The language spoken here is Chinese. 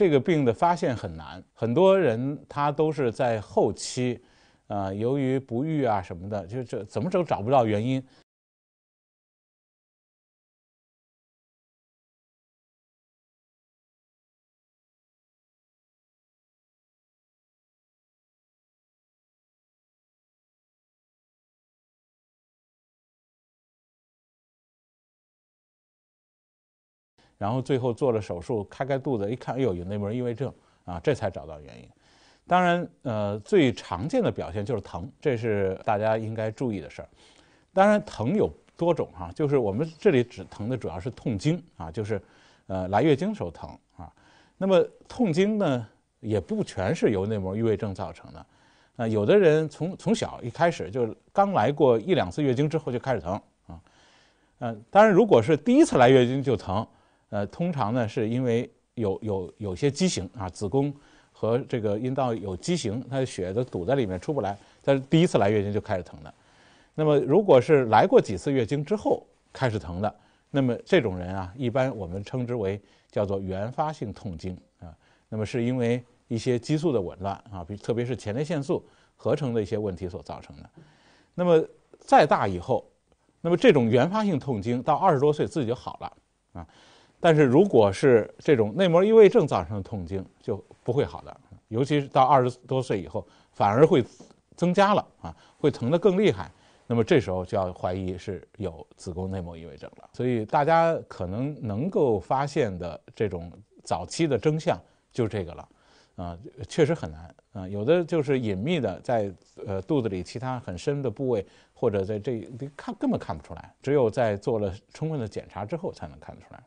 这个病的发现很难，很多人他都是在后期，啊，由于不育啊什么的，就这怎么都找不到原因。然后最后做了手术，开开肚子一看，哎呦，有内膜异位症啊，这才找到原因。当然，呃，最常见的表现就是疼，这是大家应该注意的事儿。当然，疼有多种哈，就是我们这里指疼的主要是痛经啊，就是，呃，来月经时候疼啊。那么痛经呢，也不全是由内膜异位症造成的啊。有的人从从小一开始，就刚来过一两次月经之后就开始疼啊。嗯，当然，如果是第一次来月经就疼。呃，通常呢，是因为有有有些畸形啊，子宫和这个阴道有畸形，它的血都堵在里面出不来，它第一次来月经就开始疼的。那么，如果是来过几次月经之后开始疼的，那么这种人啊，一般我们称之为叫做原发性痛经啊。那么是因为一些激素的紊乱啊，比特别是前列腺素合成的一些问题所造成的。那么再大以后，那么这种原发性痛经到二十多岁自己就好了。但是如果是这种内膜异位症造成的痛经就不会好的，尤其是到二十多岁以后，反而会增加了啊，会疼得更厉害。那么这时候就要怀疑是有子宫内膜异位症了。所以大家可能能够发现的这种早期的征象就这个了，啊，确实很难啊。有的就是隐秘的，在呃肚子里其他很深的部位，或者在这看根本看不出来，只有在做了充分的检查之后才能看得出来。